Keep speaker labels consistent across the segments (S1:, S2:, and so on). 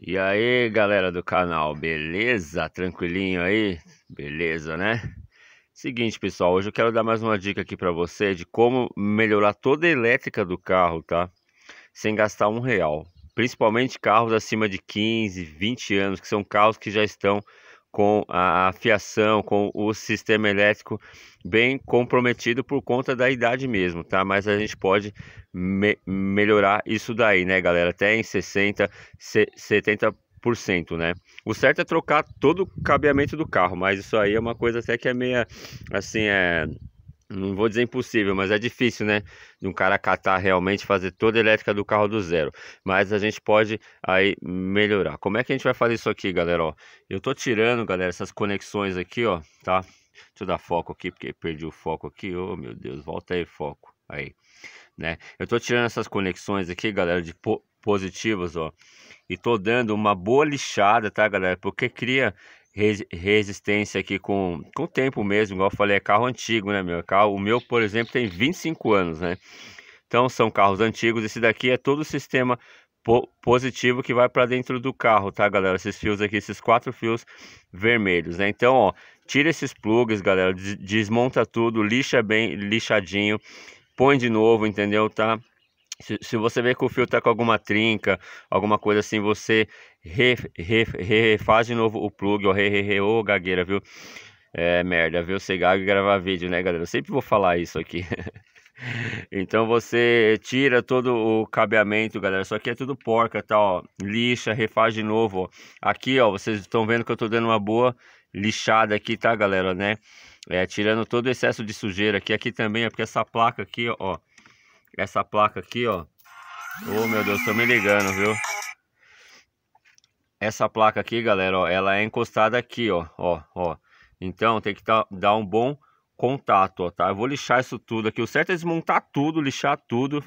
S1: E aí, galera do canal, beleza? Tranquilinho aí? Beleza, né? Seguinte, pessoal, hoje eu quero dar mais uma dica aqui para você de como melhorar toda a elétrica do carro, tá? Sem gastar um real. Principalmente carros acima de 15, 20 anos, que são carros que já estão com a fiação, com o sistema elétrico bem comprometido por conta da idade mesmo, tá? Mas a gente pode me melhorar isso daí, né, galera? Até em 60, 70 né? O certo é trocar todo o cabeamento do carro, mas isso aí é uma coisa até que é meia assim, é não vou dizer impossível, mas é difícil, né? De um cara catar realmente fazer toda a elétrica do carro do zero. Mas a gente pode aí melhorar. Como é que a gente vai fazer isso aqui, galera? Ó, eu tô tirando, galera, essas conexões aqui, ó, tá? Deixa eu dar foco aqui, porque perdi o foco aqui. Ô, oh, meu Deus, volta aí, foco. Aí, né? Eu tô tirando essas conexões aqui, galera, de po positivas, ó. E tô dando uma boa lixada, tá, galera? Porque cria resistência aqui com o tempo mesmo, igual eu falei, é carro antigo, né, meu? Carro, o meu, por exemplo, tem 25 anos, né? Então são carros antigos, esse daqui é todo o sistema po positivo que vai para dentro do carro, tá, galera? Esses fios aqui, esses quatro fios vermelhos, né? Então, ó, tira esses plugs, galera, des desmonta tudo, lixa bem, lixadinho, põe de novo, entendeu? Tá? Se, se você vê que o fio tá com alguma trinca, alguma coisa assim, você refaz re, re, de novo o plug, ó, re, re, re, ô, gagueira, viu? É, merda, viu? Você gaga e gravar vídeo, né, galera? Eu sempre vou falar isso aqui. então você tira todo o cabeamento, galera. Só que é tudo porca, tá, ó. Lixa, refaz de novo, ó. Aqui, ó, vocês estão vendo que eu tô dando uma boa lixada aqui, tá, galera, né? É, tirando todo o excesso de sujeira aqui. Aqui também, é porque essa placa aqui, ó, essa placa aqui, ó. Ô, oh, meu Deus, tô me ligando, viu? Essa placa aqui, galera, ó, ela é encostada aqui, ó, ó, ó. Então, tem que dar um bom contato, ó, tá? Eu vou lixar isso tudo aqui. O certo é desmontar tudo, lixar tudo,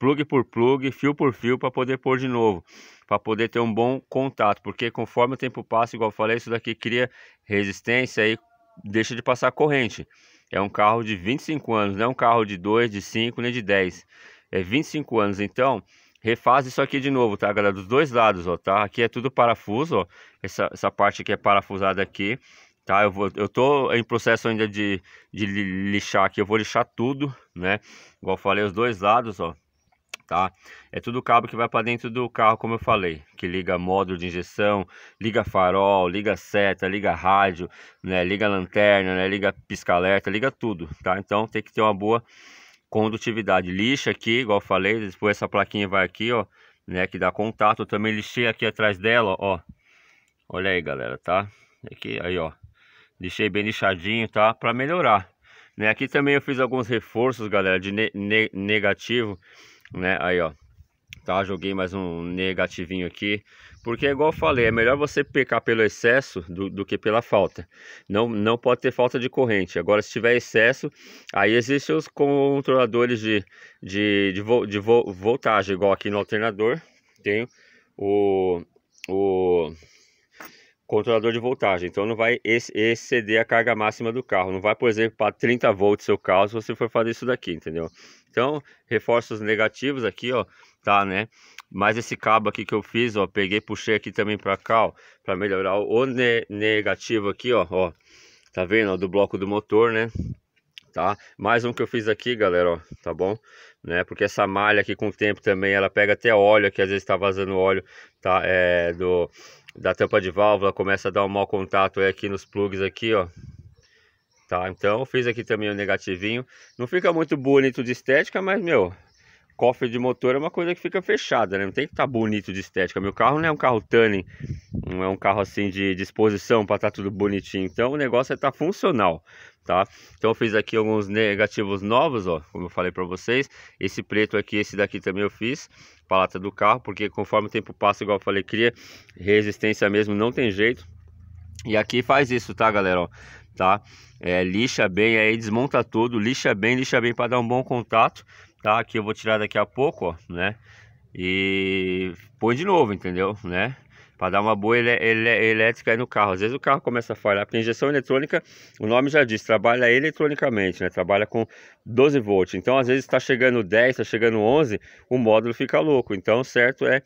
S1: plug por plug, fio por fio, para poder pôr de novo. Para poder ter um bom contato, porque conforme o tempo passa, igual eu falei, isso daqui cria resistência e deixa de passar corrente. É um carro de 25 anos, não é um carro de 2, de 5, nem de 10. É 25 anos, então refaz isso aqui de novo, tá, galera? Dos dois lados, ó, tá? Aqui é tudo parafuso, ó. Essa, essa parte aqui é parafusada aqui, tá? Eu, vou, eu tô em processo ainda de, de lixar aqui, eu vou lixar tudo, né? Igual falei, os dois lados, ó tá? É tudo cabo que vai para dentro do carro, como eu falei, que liga módulo de injeção, liga farol, liga seta, liga rádio, né, liga lanterna, né, liga pisca-alerta, liga tudo, tá? Então tem que ter uma boa condutividade. Lixa aqui, igual eu falei, depois essa plaquinha vai aqui, ó, né, que dá contato. Eu também lixei aqui atrás dela, ó. Olha aí, galera, tá? Aqui, é aí, ó. Lixei bem lixadinho, tá? Para melhorar. Né, aqui também eu fiz alguns reforços, galera, de ne ne negativo né? Aí, ó. Tá, joguei mais um negativinho aqui. Porque, igual eu falei, é melhor você pecar pelo excesso do, do, que pela falta. Não, não pode ter falta de corrente. Agora, se tiver excesso, aí existem os controladores de, de, de, vo, de vo, voltagem, igual aqui no alternador. Tem o, o controlador de voltagem, então não vai exceder a carga máxima do carro, não vai, por exemplo, para 30 volts seu carro se você for fazer isso daqui, entendeu? Então, reforços negativos aqui, ó, tá, né? Mas esse cabo aqui que eu fiz, ó, peguei, puxei aqui também para cá, ó, para melhorar o ne negativo aqui, ó, ó. Tá vendo, ó, do bloco do motor, né? Tá? Mais um que eu fiz aqui, galera, ó, tá bom? Né? Porque essa malha aqui com o tempo também, ela pega até óleo, que às vezes tá vazando óleo, tá? É, do da tampa de válvula começa a dar um mau contato aí aqui nos plugs aqui, ó. Tá, então fiz aqui também o um negativinho. Não fica muito bonito de estética, mas, meu, cofre de motor é uma coisa que fica fechada, né? Não tem que estar tá bonito de estética. Meu carro não é um carro tanning, não é um carro assim de disposição para estar tá tudo bonitinho. Então o negócio é estar tá funcional tá? Então eu fiz aqui alguns negativos novos, ó, como eu falei para vocês. Esse preto aqui, esse daqui também eu fiz, palata do carro, porque conforme o tempo passa, igual eu falei, cria resistência mesmo, não tem jeito. E aqui faz isso, tá, galera, ó, tá? É, lixa bem, aí desmonta tudo, lixa bem, lixa bem para dar um bom contato, tá? Aqui eu vou tirar daqui a pouco, ó, né? E põe de novo, entendeu, né? para dar uma boa ele, ele, elétrica aí no carro. Às vezes o carro começa a falhar, porque injeção eletrônica, o nome já diz, trabalha eletronicamente, né? Trabalha com 12 volts. Então, às vezes está chegando 10, está chegando 11, o módulo fica louco. Então, certo é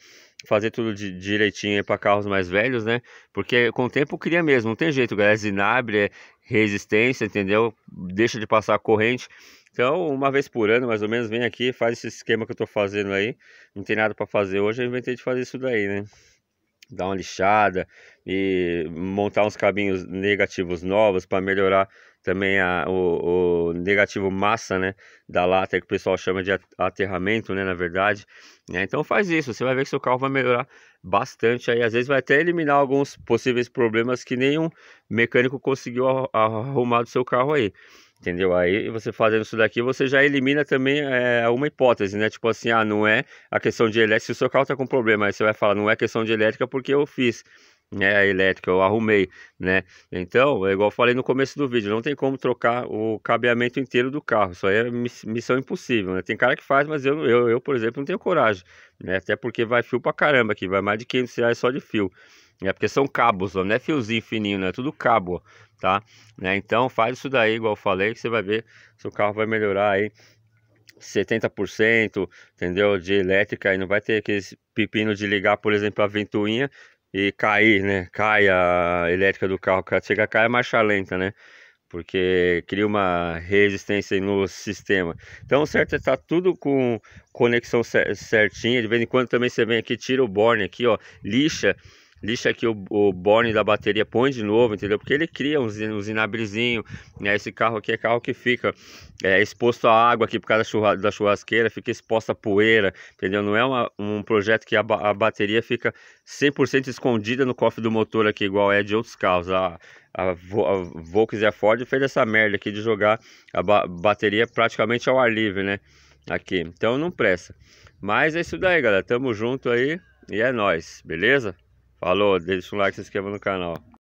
S1: fazer tudo de, direitinho para carros mais velhos, né? Porque com o tempo cria mesmo, não tem jeito, galera. É zinabre, é resistência, entendeu? Deixa de passar corrente. Então, uma vez por ano, mais ou menos, vem aqui, faz esse esquema que eu tô fazendo aí. Não tem nada para fazer hoje, eu inventei de fazer isso daí, né? dar uma lixada e montar uns cabinhos negativos novos para melhorar também a, o, o, negativo massa né, da lata, que o pessoal chama de aterramento, né, na verdade. Né? Então faz isso, você vai ver que seu carro vai melhorar bastante. Aí às vezes vai até eliminar alguns possíveis problemas que nenhum mecânico conseguiu arrumar do seu carro aí. Entendeu? Aí você fazendo isso daqui, você já elimina também é, uma hipótese, né? Tipo assim, ah, não é a questão de elétrica. Se o seu carro tá com problema, aí você vai falar, não é questão de elétrica porque eu fiz né, a elétrica, eu arrumei, né? Então, é igual eu falei no começo do vídeo, não tem como trocar o cabeamento inteiro do carro, isso aí é missão impossível, né? Tem cara que faz, mas eu, eu, eu por exemplo, não tenho coragem, né? Até porque vai fio pra caramba aqui, vai mais de 500 reais só de fio, é porque são cabos, não é fiozinho fininho, né? É tudo cabo, tá? Né? Então faz isso daí, igual eu falei, que você vai ver se o carro vai melhorar aí 70%, entendeu? De elétrica e não vai ter aquele pepino de ligar, por exemplo, a ventoinha e cair, né? Cai a elétrica do carro, chega a cair a marcha lenta, né? Porque cria uma resistência no sistema. Então, certo, está é tudo com conexão certinha. De vez em quando também você vem aqui, tira o borne aqui, ó, lixa lixa aqui o, o bone da bateria, põe de novo, entendeu? Porque ele cria uns, uns inabrezinhos, né? Esse carro aqui é carro que fica é, exposto à água aqui por causa da, churra, da churrasqueira, fica exposto à poeira, entendeu? Não é uma, um projeto que a, a bateria fica 100% escondida no cofre do motor aqui, igual é de outros carros. A, a, Volkswagen e a Ford fez essa merda aqui de jogar a ba bateria praticamente ao ar livre, né? Aqui, então não presta. Mas é isso daí, galera. Tamo junto aí e é nós, beleza? Falou, deixa um like e se inscreva no canal.